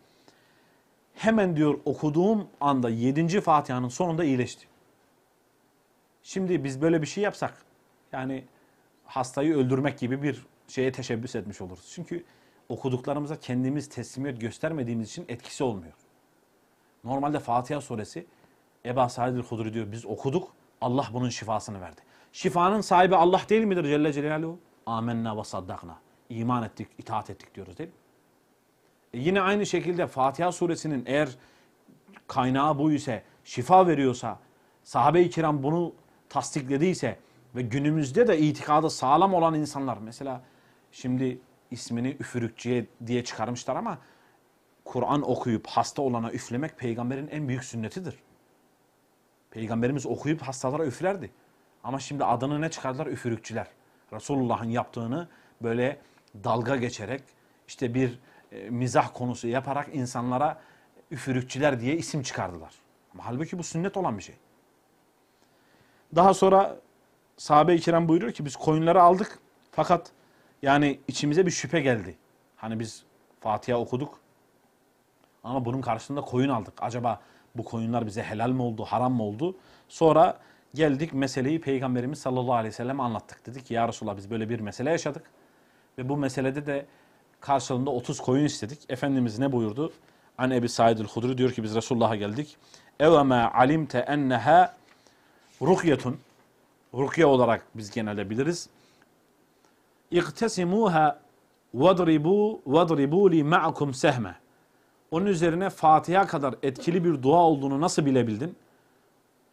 [SPEAKER 1] Hemen diyor okuduğum anda 7. Fatiha'nın sonunda iyileşti. Şimdi biz böyle bir şey yapsak yani hastayı öldürmek gibi bir şeye teşebbüs etmiş oluruz. Çünkü okuduklarımıza kendimiz teslimiyet göstermediğimiz için etkisi olmuyor. Normalde Fatiha suresi Eba Said Hudri diyor biz okuduk. Allah bunun şifasını verdi. Şifanın sahibi Allah değil midir Celle Celaluhu? Amenna ve saddakna. İman ettik, itaat ettik diyoruz değil mi? E yine aynı şekilde Fatiha suresinin eğer kaynağı bu ise, şifa veriyorsa, sahabe-i kiram bunu tasdiklediyse ve günümüzde de itikadı sağlam olan insanlar mesela şimdi ismini üfürükçüye diye çıkarmışlar ama Kur'an okuyup hasta olana üflemek peygamberin en büyük sünnetidir. Peygamberimiz okuyup hastalara üflerdi. Ama şimdi adını ne çıkardılar? Üfürükçüler. Resulullah'ın yaptığını böyle dalga geçerek işte bir e, mizah konusu yaparak insanlara üfürükçüler diye isim çıkardılar. Ama halbuki bu sünnet olan bir şey. Daha sonra sahabe-i kiram buyuruyor ki biz koyunları aldık fakat yani içimize bir şüphe geldi. Hani biz Fatiha okuduk ama bunun karşısında koyun aldık. Acaba bu koyunlar bize helal mi oldu, haram mı oldu? Sonra geldik meseleyi Peygamberimiz sallallahu aleyhi ve sellem anlattık. Dedik ki ya Resulallah biz böyle bir mesele yaşadık. Ve bu meselede de karşılığında 30 koyun istedik. Efendimiz ne buyurdu? An Ebi Saidül Hudri diyor ki biz Resulullah'a geldik. Evema alimte enneha rukyetun. Rukye olarak biz genelde biliriz. İktesimuha vadribu vadribu li ma'akum sehme. Onun üzerine Fatiha kadar etkili bir dua olduğunu nasıl bilebildin?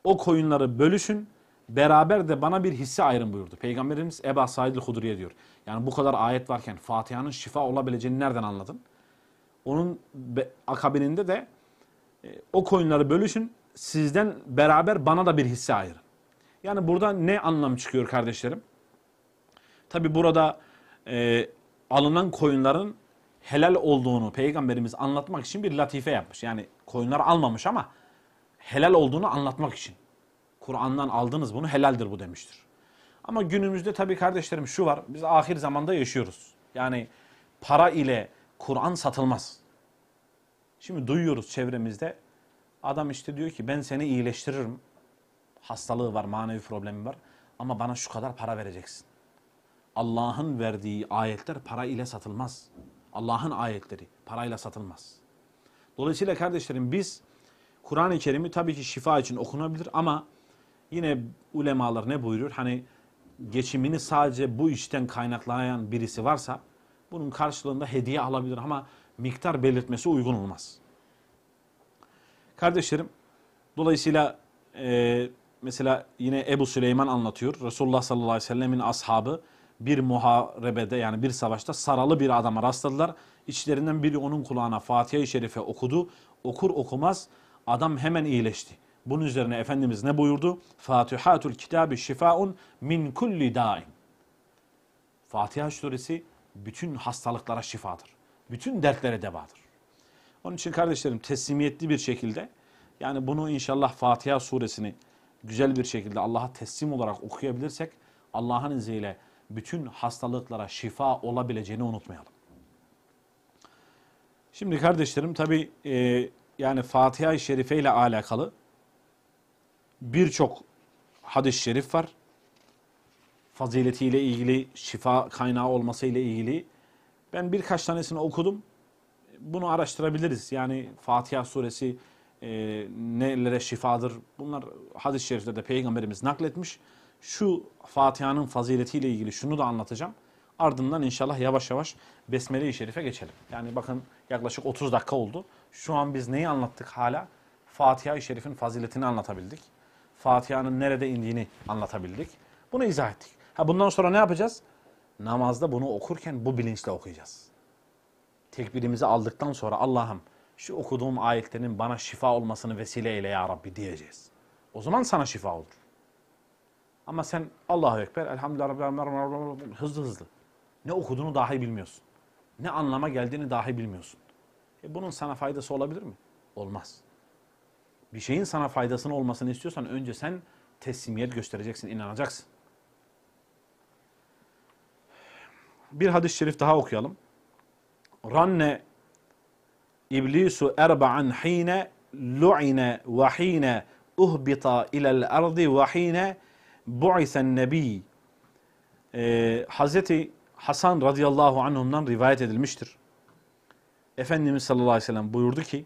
[SPEAKER 1] O koyunları bölüşün, beraber de bana bir hisse ayrın buyurdu. Peygamberimiz Eba Said el-Hudriye diyor. Yani bu kadar ayet varken Fatiha'nın şifa olabileceğini nereden anladın? Onun akabininde de e, o koyunları bölüşün, sizden beraber bana da bir hisse ayırın. Yani burada ne anlam çıkıyor kardeşlerim? Tabi burada e, alınan koyunların helal olduğunu peygamberimiz anlatmak için bir latife yapmış. Yani koyunlar almamış ama helal olduğunu anlatmak için. Kur'an'dan aldınız bunu helaldir bu demiştir. Ama günümüzde tabii kardeşlerim şu var. Biz ahir zamanda yaşıyoruz. Yani para ile Kur'an satılmaz. Şimdi duyuyoruz çevremizde. Adam işte diyor ki ben seni iyileştiririm. Hastalığı var, manevi problemi var. Ama bana şu kadar para vereceksin. Allah'ın verdiği ayetler para ile satılmaz. Allah'ın ayetleri parayla satılmaz. Dolayısıyla kardeşlerim biz Kur'an-ı Kerim'i tabii ki şifa için okunabilir ama yine ulemalar ne buyuruyor? Hani geçimini sadece bu işten kaynaklayan birisi varsa bunun karşılığında hediye alabilir ama miktar belirtmesi uygun olmaz. Kardeşlerim dolayısıyla e, mesela yine Ebu Süleyman anlatıyor. Resulullah sallallahu aleyhi ve sellemin ashabı bir muharebede yani bir savaşta saralı bir adama rastladılar. İçlerinden biri onun kulağına Fatiha-i Şerife okudu. Okur okumaz adam hemen iyileşti. Bunun üzerine Efendimiz ne buyurdu? Fatihatul Kitabı şifaun min kulli daim. Fatiha suresi bütün hastalıklara şifadır. Bütün dertlere devadır. Onun için kardeşlerim teslimiyetli bir şekilde yani bunu inşallah Fatiha suresini güzel bir şekilde Allah'a teslim olarak okuyabilirsek Allah'ın izniyle bütün hastalıklara şifa olabileceğini unutmayalım. Şimdi kardeşlerim tabi e, yani Fatiha-i Şerife ile alakalı birçok hadis-i şerif var. Faziletiyle ilgili, şifa kaynağı olması ile ilgili. Ben birkaç tanesini okudum. Bunu araştırabiliriz. Yani Fatiha suresi e, nelere şifadır? Bunlar hadis-i şeriflerde Peygamberimiz nakletmiş şu Fatiha'nın faziletiyle ilgili şunu da anlatacağım. Ardından inşallah yavaş yavaş Besmele-i Şerif'e geçelim. Yani bakın yaklaşık 30 dakika oldu. Şu an biz neyi anlattık hala? Fatiha-i Şerif'in faziletini anlatabildik. Fatiha'nın nerede indiğini anlatabildik. Bunu izah ettik. Ha bundan sonra ne yapacağız? Namazda bunu okurken bu bilinçle okuyacağız. Tekbirimizi aldıktan sonra Allah'ım şu okuduğum ayetlerin bana şifa olmasını vesile eyle ya Rabbi diyeceğiz. O zaman sana şifa olur. Ama sen Allahu Ekber, Elhamdülillah Rabbil Alemin, hızlı hızlı. Ne okuduğunu dahi bilmiyorsun. Ne anlama geldiğini dahi bilmiyorsun. E bunun sana faydası olabilir mi? Olmaz. Bir şeyin sana faydasının olmasını istiyorsan önce sen teslimiyet göstereceksin, inanacaksın. Bir hadis-i şerif daha okuyalım. Ranne iblisu erba'an hine lu'ine ve hine uhbita ilel ardi ve hine bu'isen nebi e, Hazreti Hasan radıyallahu anhumdan rivayet edilmiştir. Efendimiz sallallahu aleyhi ve sellem buyurdu ki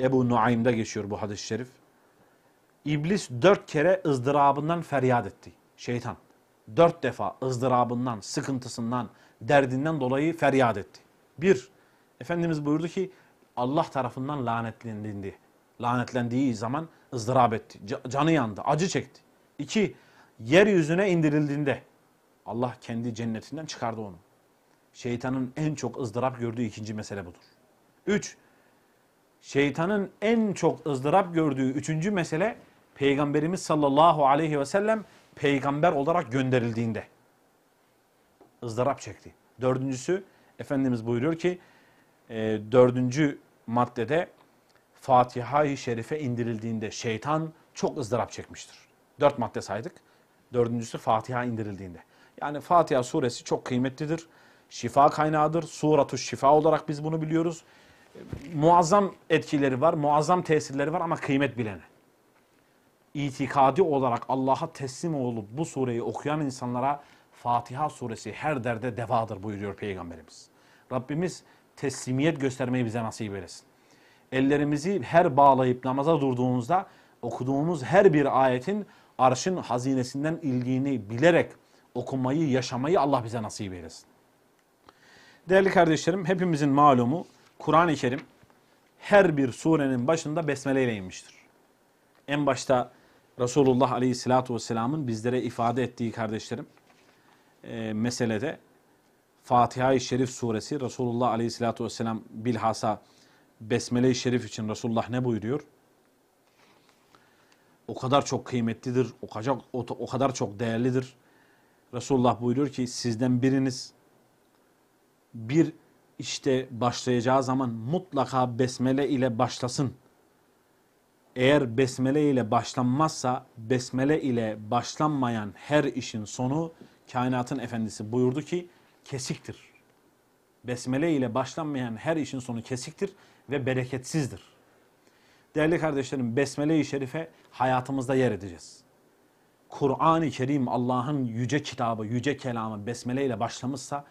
[SPEAKER 1] Ebu Nuaym'da geçiyor bu hadis-i şerif. İblis dört kere ızdırabından feryat etti. Şeytan. Dört defa ızdırabından, sıkıntısından, derdinden dolayı feryat etti. Bir, Efendimiz buyurdu ki Allah tarafından lanetlendi. Lanetlendiği zaman ızdırap etti. Canı yandı, acı çekti. İki, yeryüzüne indirildiğinde Allah kendi cennetinden çıkardı onu. Şeytanın en çok ızdırap gördüğü ikinci mesele budur. Üç, şeytanın en çok ızdırap gördüğü üçüncü mesele Peygamberimiz sallallahu aleyhi ve sellem peygamber olarak gönderildiğinde ızdırap çekti. Dördüncüsü Efendimiz buyuruyor ki e, dördüncü maddede Fatiha-i Şerife indirildiğinde şeytan çok ızdırap çekmiştir. Dört madde saydık. Dördüncüsü Fatiha indirildiğinde. Yani Fatiha suresi çok kıymetlidir. Şifa kaynağıdır. Suratu şifa olarak biz bunu biliyoruz. Muazzam etkileri var, muazzam tesirleri var ama kıymet bilene. İtikadi olarak Allah'a teslim olup bu sureyi okuyan insanlara Fatiha suresi her derde devadır buyuruyor Peygamberimiz. Rabbimiz teslimiyet göstermeyi bize nasip eylesin. Ellerimizi her bağlayıp namaza durduğumuzda okuduğumuz her bir ayetin arşın hazinesinden ilgini bilerek okumayı, yaşamayı Allah bize nasip eylesin. Değerli kardeşlerim, hepimizin malumu Kur'an-ı Kerim her bir surenin başında besmele ile inmiştir. En başta Resulullah Aleyhisselatü Vesselam'ın bizlere ifade ettiği kardeşlerim e, meselede Fatiha-i Şerif suresi Resulullah Aleyhisselatü Vesselam Bilhassa Besmele-i Şerif için Resulullah ne buyuruyor? o kadar çok kıymetlidir, o kadar, o kadar çok değerlidir. Resulullah buyuruyor ki sizden biriniz bir işte başlayacağı zaman mutlaka besmele ile başlasın. Eğer besmele ile başlanmazsa besmele ile başlanmayan her işin sonu kainatın efendisi buyurdu ki kesiktir. Besmele ile başlanmayan her işin sonu kesiktir ve bereketsizdir. Değerli kardeşlerim Besmele-i Şerife hayatımızda yer edeceğiz. Kur'an-ı Kerim Allah'ın yüce kitabı, yüce kelamı Besmele ile başlamışsa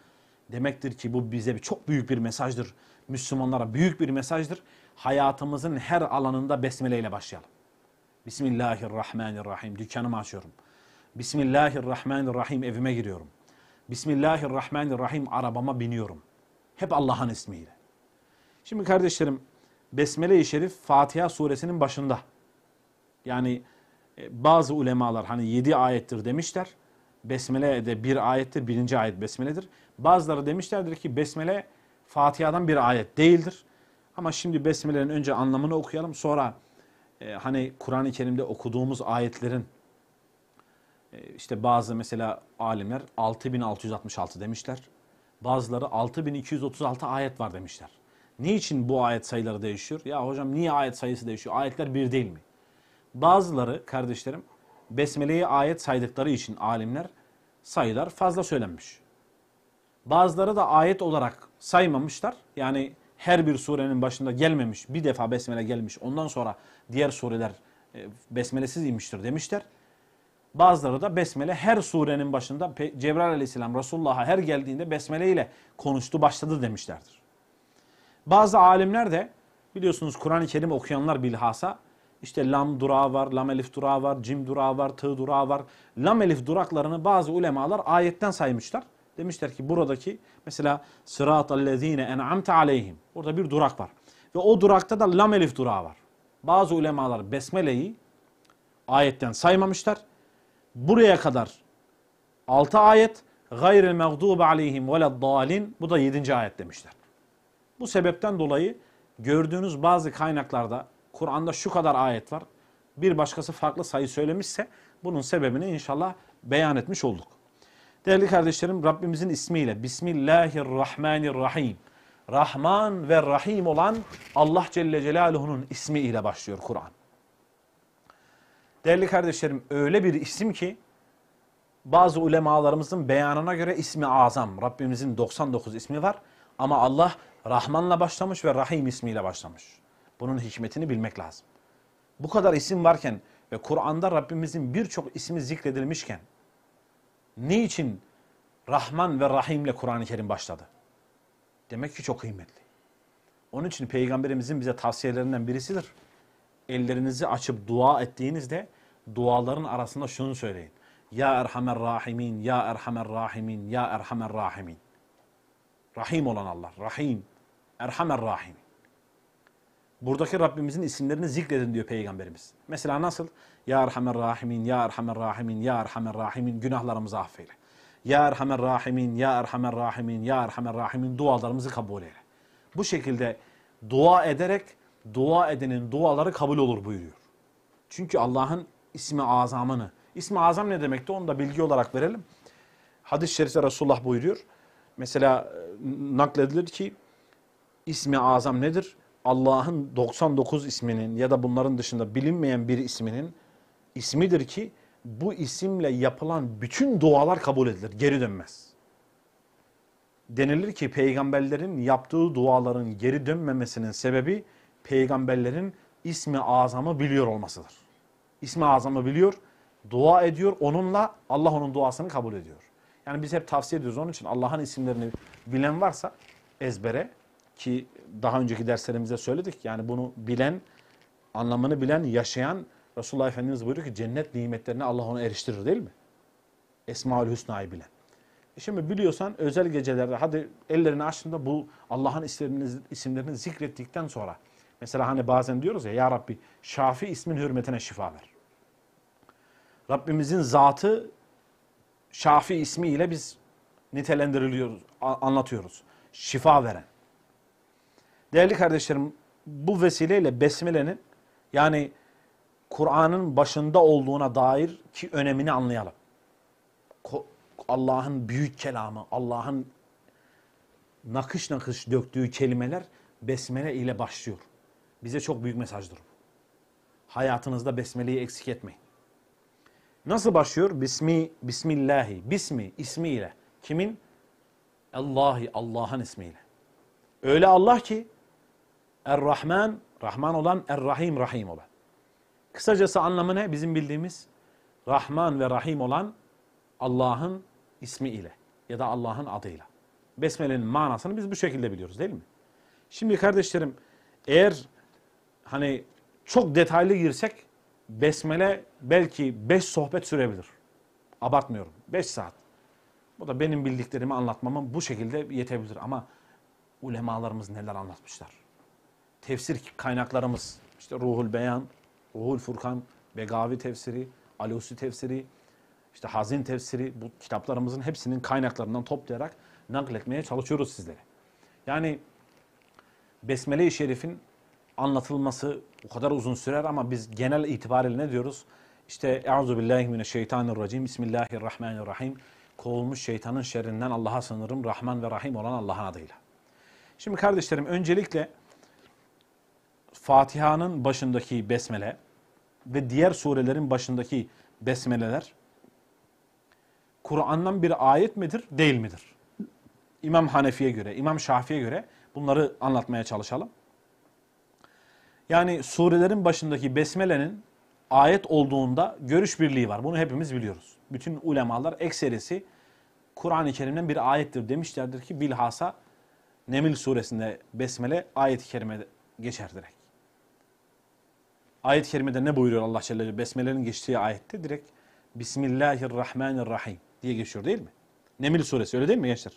[SPEAKER 1] demektir ki bu bize çok büyük bir mesajdır. Müslümanlara büyük bir mesajdır. Hayatımızın her alanında Besmele ile başlayalım. Bismillahirrahmanirrahim. Dükkanımı açıyorum. Bismillahirrahmanirrahim evime giriyorum. Bismillahirrahmanirrahim arabama biniyorum. Hep Allah'ın ismiyle. Şimdi kardeşlerim Besmele-i Şerif Fatiha suresinin başında. Yani e, bazı ulemalar hani yedi ayettir demişler. Besmele de bir ayettir, birinci ayet besmeledir. Bazıları demişlerdir ki besmele Fatiha'dan bir ayet değildir. Ama şimdi Besmele'nin önce anlamını okuyalım. Sonra e, hani Kur'an-ı Kerim'de okuduğumuz ayetlerin e, işte bazı mesela alimler 6666 demişler. Bazıları 6236 ayet var demişler. Niçin bu ayet sayıları değişiyor? Ya hocam niye ayet sayısı değişiyor? Ayetler bir değil mi? Bazıları kardeşlerim Besmele'yi ayet saydıkları için alimler sayılar fazla söylenmiş. Bazıları da ayet olarak saymamışlar. Yani her bir surenin başında gelmemiş. Bir defa besmele gelmiş. Ondan sonra diğer sureler e, besmelesiz inmiştir demişler. Bazıları da besmele her surenin başında Cebrail aleyhisselam Resulullah'a her geldiğinde besmele ile konuştu başladı demişlerdir. Bazı alimler de biliyorsunuz Kur'an-ı Kerim okuyanlar bilhassa işte lam durağı var, lam elif durağı var, cim durağı var, tı durağı var. Lam elif duraklarını bazı ulemalar ayetten saymışlar. Demişler ki buradaki mesela sırat sıratallezine en'amte aleyhim. Burada bir durak var. Ve o durakta da lam elif durağı var. Bazı ulemalar besmeleyi ayetten saymamışlar. Buraya kadar 6 ayet gayril mağdubi aleyhim veled dalin bu da 7. ayet demişler. Bu sebepten dolayı gördüğünüz bazı kaynaklarda Kur'an'da şu kadar ayet var. Bir başkası farklı sayı söylemişse bunun sebebini inşallah beyan etmiş olduk. Değerli kardeşlerim Rabbimizin ismiyle Bismillahirrahmanirrahim. Rahman ve Rahim olan Allah Celle Celaluhu'nun ismiyle başlıyor Kur'an. Değerli kardeşlerim öyle bir isim ki bazı ulemalarımızın beyanına göre ismi azam. Rabbimizin 99 ismi var ama Allah Rahman'la başlamış ve Rahim ismiyle başlamış. Bunun hikmetini bilmek lazım. Bu kadar isim varken ve Kur'an'da Rabbimizin birçok ismi zikredilmişken niçin Rahman ve Rahim'le Kur'an-ı Kerim başladı? Demek ki çok kıymetli. Onun için Peygamberimizin bize tavsiyelerinden birisidir. Ellerinizi açıp dua ettiğinizde duaların arasında şunu söyleyin. Ya Erhamer Rahimin, Ya Erhamer Rahimin, Ya Erhamer Rahimin. Rahim olan Allah. Rahim. Erhamer Rahim. Buradaki Rabbimizin isimlerini zikredin diyor Peygamberimiz. Mesela nasıl? Ya Erhamer Rahimin, Ya Erhamer Rahimin, Ya Erhamer Rahimin günahlarımızı affeyle. Ya Erhamer Rahimin, Ya Erhamer Rahimin, Ya Erhamer Rahimin dualarımızı kabul eyle. Bu şekilde dua ederek dua edenin duaları kabul olur buyuruyor. Çünkü Allah'ın ismi azamını. ismi azam ne demekti onu da bilgi olarak verelim. Hadis-i şerifte Resulullah buyuruyor mesela e, nakledilir ki ismi azam nedir? Allah'ın 99 isminin ya da bunların dışında bilinmeyen bir isminin ismidir ki bu isimle yapılan bütün dualar kabul edilir, geri dönmez. Denilir ki peygamberlerin yaptığı duaların geri dönmemesinin sebebi peygamberlerin ismi azamı biliyor olmasıdır. İsmi azamı biliyor, dua ediyor, onunla Allah onun duasını kabul ediyor. Yani biz hep tavsiye ediyoruz. Onun için Allah'ın isimlerini bilen varsa ezbere ki daha önceki derslerimizde söyledik. Yani bunu bilen, anlamını bilen, yaşayan Resulullah Efendimiz buyuruyor ki cennet nimetlerini Allah onu eriştirir değil mi? Esmaül Hüsna'yı bilen. E şimdi biliyorsan özel gecelerde hadi ellerini açtığında bu Allah'ın isimlerini, isimlerini zikrettikten sonra mesela hani bazen diyoruz ya Ya Rabbi Şafi ismin hürmetine şifa ver. Rabbimizin zatı Şafi ismiyle biz nitelendiriliyoruz, anlatıyoruz. Şifa veren. Değerli kardeşlerim bu vesileyle besmelenin yani Kur'an'ın başında olduğuna dair ki önemini anlayalım. Allah'ın büyük kelamı, Allah'ın nakış nakış döktüğü kelimeler besmele ile başlıyor. Bize çok büyük mesajdır bu. Hayatınızda besmeleyi eksik etmeyin. Nasıl başlıyor? Bismi, Bismillahi. Bismi, ismiyle. Kimin? Allahi, Allah'ın ismiyle. Öyle Allah ki Er-Rahman, Rahman olan Er-Rahim, Rahim olan. Kısacası anlamı ne? Bizim bildiğimiz Rahman ve Rahim olan Allah'ın ismi ile ya da Allah'ın adıyla. Besmele'nin manasını biz bu şekilde biliyoruz değil mi? Şimdi kardeşlerim eğer hani çok detaylı girsek besmele belki 5 sohbet sürebilir. Abartmıyorum. 5 saat. Bu da benim bildiklerimi anlatmamın bu şekilde yetebilir ama ulemalarımız neler anlatmışlar. Tefsir kaynaklarımız işte Ruhul Beyan, Ruhul Furkan, Begavi tefsiri, Alusi tefsiri, işte Hazin tefsiri bu kitaplarımızın hepsinin kaynaklarından toplayarak nakletmeye çalışıyoruz sizlere. Yani Besmele-i Şerif'in anlatılması o kadar uzun sürer ama biz genel itibariyle ne diyoruz? İşte Euzubillahimineşşeytanirracim, Bismillahirrahmanirrahim. Kovulmuş şeytanın şerrinden Allah'a sanırım Rahman ve Rahim olan Allah'ın adıyla. Şimdi kardeşlerim öncelikle Fatiha'nın başındaki besmele ve diğer surelerin başındaki besmeleler Kur'an'dan bir ayet midir, değil midir? İmam Hanefi'ye göre, İmam Şafi'ye göre bunları anlatmaya çalışalım. Yani surelerin başındaki besmelenin ayet olduğunda görüş birliği var. Bunu hepimiz biliyoruz. Bütün ulemalar ekserisi Kur'an-ı Kerim'den bir ayettir demişlerdir ki bilhassa Nemil suresinde besmele ayet-i kerime geçer direkt. Ayet-i kerimede ne buyuruyor Allah Celle Celaluhu? Besmelerin geçtiği ayette direkt Bismillahirrahmanirrahim diye geçiyor değil mi? Nemil suresi öyle değil mi gençler?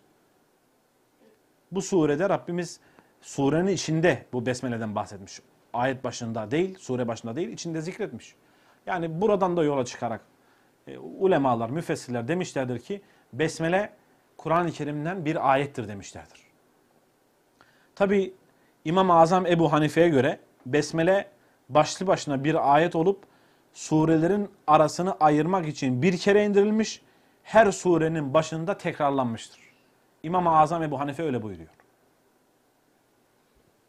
[SPEAKER 1] Bu surede Rabbimiz surenin içinde bu besmeleden bahsetmiş ayet başında değil, sure başında değil, içinde zikretmiş. Yani buradan da yola çıkarak e, ulemalar, müfessirler demişlerdir ki besmele Kur'an-ı Kerim'den bir ayettir demişlerdir. Tabi İmam-ı Azam Ebu Hanife'ye göre besmele başlı başına bir ayet olup surelerin arasını ayırmak için bir kere indirilmiş, her surenin başında tekrarlanmıştır. İmam-ı Azam Ebu Hanife öyle buyuruyor.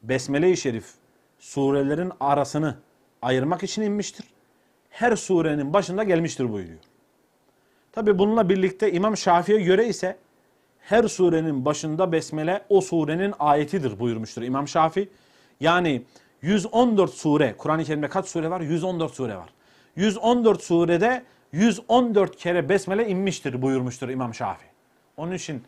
[SPEAKER 1] Besmele-i Şerif surelerin arasını ayırmak için inmiştir. Her surenin başında gelmiştir buyuruyor. Tabi bununla birlikte İmam Şafii'ye göre ise her surenin başında besmele o surenin ayetidir buyurmuştur İmam Şafii. Yani 114 sure, Kur'an-ı Kerim'de kaç sure var? 114 sure var. 114 surede 114 kere besmele inmiştir buyurmuştur İmam Şafii. Onun için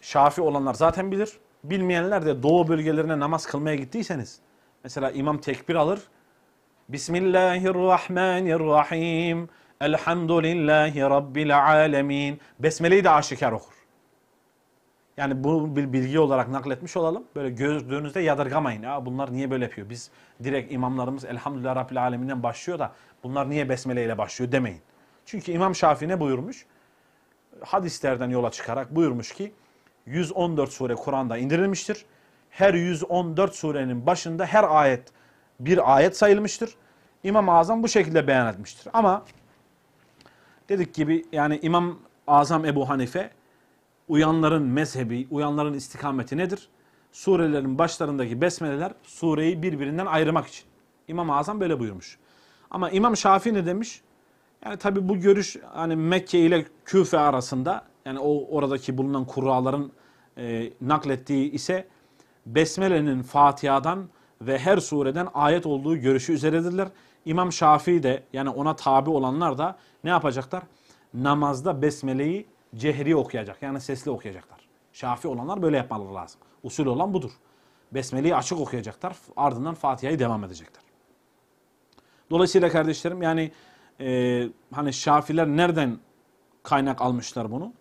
[SPEAKER 1] Şafi olanlar zaten bilir. Bilmeyenler de doğu bölgelerine namaz kılmaya gittiyseniz Mesela imam tekbir alır. Bismillahirrahmanirrahim. Elhamdülillahi Rabbil alemin. Besmele'yi de aşikar okur. Yani bu bir bilgi olarak nakletmiş olalım. Böyle gördüğünüzde yadırgamayın. Ya bunlar niye böyle yapıyor? Biz direkt imamlarımız Elhamdülillah Rabbil Aleminden başlıyor da bunlar niye Besmele ile başlıyor demeyin. Çünkü İmam Şafii ne buyurmuş? Hadislerden yola çıkarak buyurmuş ki 114 sure Kur'an'da indirilmiştir her 114 surenin başında her ayet bir ayet sayılmıştır. i̇mam Azam bu şekilde beyan etmiştir. Ama dedik gibi yani İmam Azam Ebu Hanife uyanların mezhebi, uyanların istikameti nedir? Surelerin başlarındaki besmeleler sureyi birbirinden ayırmak için. i̇mam Azam böyle buyurmuş. Ama İmam Şafii ne demiş? Yani tabi bu görüş hani Mekke ile Küfe arasında yani o oradaki bulunan kuralların e, naklettiği ise Besmele'nin Fatiha'dan ve her sureden ayet olduğu görüşü üzeredirler. İmam Şafii de yani ona tabi olanlar da ne yapacaklar? Namazda Besmele'yi cehri okuyacak yani sesli okuyacaklar. Şafii olanlar böyle yapmaları lazım. Usul olan budur. Besmele'yi açık okuyacaklar ardından Fatiha'yı devam edecekler. Dolayısıyla kardeşlerim yani e, hani Şafiler nereden kaynak almışlar bunu?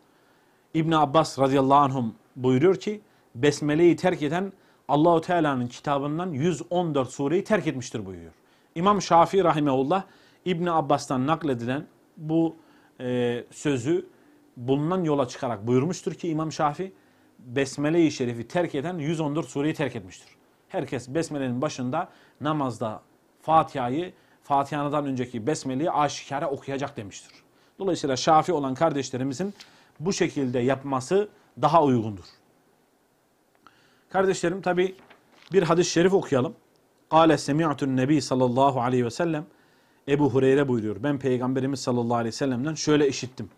[SPEAKER 1] İbn Abbas radıyallahu anhum buyuruyor ki Besmele'yi terk eden Allahu Teala'nın kitabından 114 sureyi terk etmiştir buyuruyor. İmam Şafii rahimeullah İbn Abbas'tan nakledilen bu e, sözü bulunan yola çıkarak buyurmuştur ki İmam Şafii Besmeleyi Şerif'i terk eden 114 sureyi terk etmiştir. Herkes Besmele'nin başında namazda Fatiha'yı, Fatiha'dan önceki Besmele'yi aşikare okuyacak demiştir. Dolayısıyla Şafii olan kardeşlerimizin bu şekilde yapması daha uygundur. Kardeşlerim tabi bir hadis-i şerif okuyalım. Kale semi'tun nebi sallallahu aleyhi ve sellem Ebu Hureyre buyuruyor. Ben Peygamberimiz sallallahu aleyhi ve sellem'den şöyle işittim.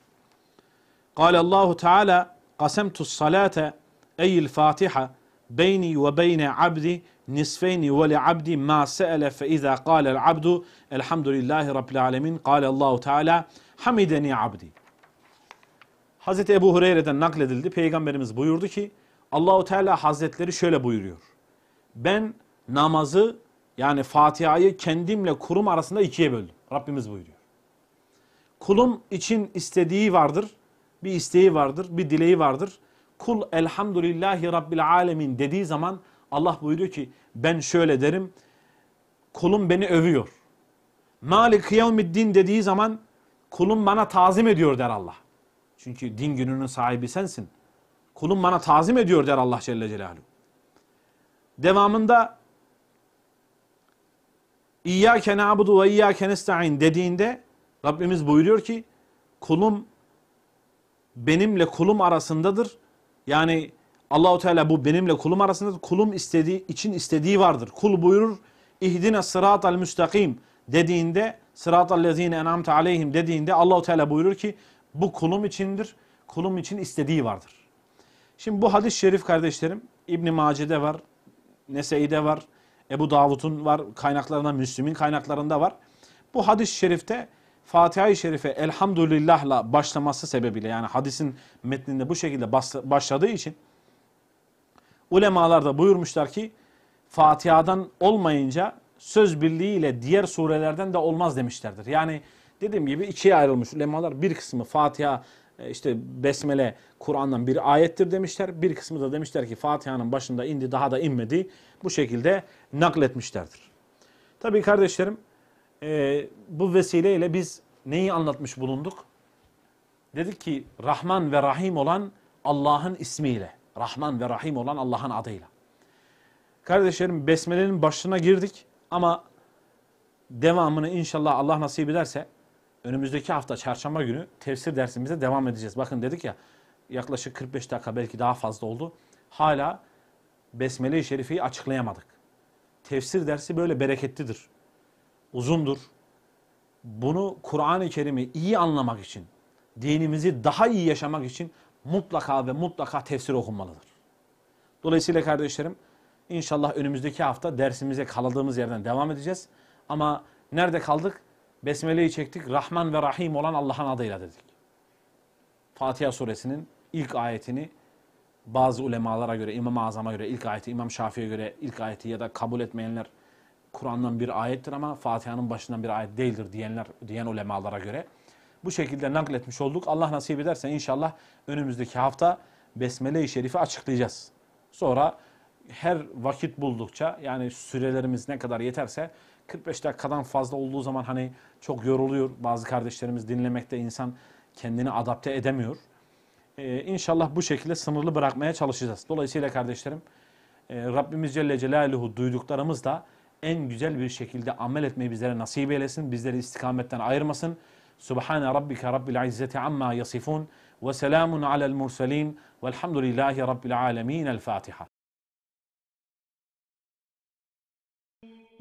[SPEAKER 1] Kale Allahu Teala kasemtus salate eyil fatiha beyni ve beyne abdi nisfeyni ve li abdi ma se'ele fe izâ kâlel abdu elhamdülillahi rabbil alemin "Kale Allahu Teala hamideni abdi. Hazreti Ebu Hureyre'den nakledildi. Peygamberimiz buyurdu ki Allahu Teala Hazretleri şöyle buyuruyor. Ben namazı yani Fatiha'yı kendimle kurum arasında ikiye böldüm. Rabbimiz buyuruyor. Kulum için istediği vardır, bir isteği vardır, bir dileği vardır. Kul elhamdülillahi rabbil alemin dediği zaman Allah buyuruyor ki ben şöyle derim. Kulum beni övüyor. Malik yevmiddin dediği zaman kulum bana tazim ediyor der Allah. Çünkü din gününün sahibi sensin. Kulum bana tazim ediyor der Allah Celle Celaluhu. Devamında İyyâke na'budu ve iyyâke nesta'in dediğinde Rabbimiz buyuruyor ki kulum benimle kulum arasındadır. Yani Allahu Teala bu benimle kulum arasındadır. Kulum istediği için istediği vardır. Kul buyurur ihdine sıratal müstakim dediğinde sıratal lezine enamte aleyhim dediğinde Allahu Teala buyurur ki bu kulum içindir. Kulum için istediği vardır. Şimdi bu hadis-i şerif kardeşlerim İbn Mace'de var, Neseide var, Ebu Davud'un var, kaynaklarında Müslüm'ün kaynaklarında var. Bu hadis-i şerifte Fatiha-i Şerife elhamdülillahla başlaması sebebiyle yani hadisin metninde bu şekilde başladığı için ulemalar da buyurmuşlar ki Fatiha'dan olmayınca söz birliğiyle diğer surelerden de olmaz demişlerdir. Yani dediğim gibi ikiye ayrılmış ulemalar bir kısmı Fatiha e, işte besmele Kur'an'dan bir ayettir demişler. Bir kısmı da demişler ki Fatiha'nın başında indi daha da inmedi. Bu şekilde nakletmişlerdir. Tabi kardeşlerim e, bu vesileyle biz neyi anlatmış bulunduk? Dedik ki Rahman ve Rahim olan Allah'ın ismiyle. Rahman ve Rahim olan Allah'ın adıyla. Kardeşlerim Besmele'nin başına girdik ama devamını inşallah Allah nasip ederse önümüzdeki hafta çarşamba günü tefsir dersimize devam edeceğiz. Bakın dedik ya yaklaşık 45 dakika belki daha fazla oldu. Hala Besmele-i Şerifi'yi açıklayamadık. Tefsir dersi böyle bereketlidir. Uzundur. Bunu Kur'an-ı Kerim'i iyi anlamak için, dinimizi daha iyi yaşamak için mutlaka ve mutlaka tefsir okunmalıdır. Dolayısıyla kardeşlerim inşallah önümüzdeki hafta dersimize kaldığımız yerden devam edeceğiz. Ama nerede kaldık? Besmele'yi çektik. Rahman ve Rahim olan Allah'ın adıyla dedik. Fatiha suresinin ilk ayetini bazı ulemalara göre, İmam-ı Azam'a göre ilk ayeti, İmam Şafii'ye göre ilk ayeti ya da kabul etmeyenler Kur'an'dan bir ayettir ama Fatiha'nın başından bir ayet değildir diyenler, diyen ulemalara göre. Bu şekilde nakletmiş olduk. Allah nasip ederse inşallah önümüzdeki hafta Besmele-i Şerif'i açıklayacağız. Sonra her vakit buldukça yani sürelerimiz ne kadar yeterse 45 dakikadan fazla olduğu zaman hani çok yoruluyor. Bazı kardeşlerimiz dinlemekte insan kendini adapte edemiyor. Ee, inşallah bu şekilde sınırlı bırakmaya çalışacağız. Dolayısıyla kardeşlerim e, Rabbimiz Celle Celaluhu duyduklarımız en güzel bir şekilde amel etmeyi bizlere nasip eylesin. Bizleri istikametten ayırmasın. Subhane Rabbika rabbil izzeti amma yasifun ve selamun alel murselin velhamdülillahi rabbil alemin. El Fatiha.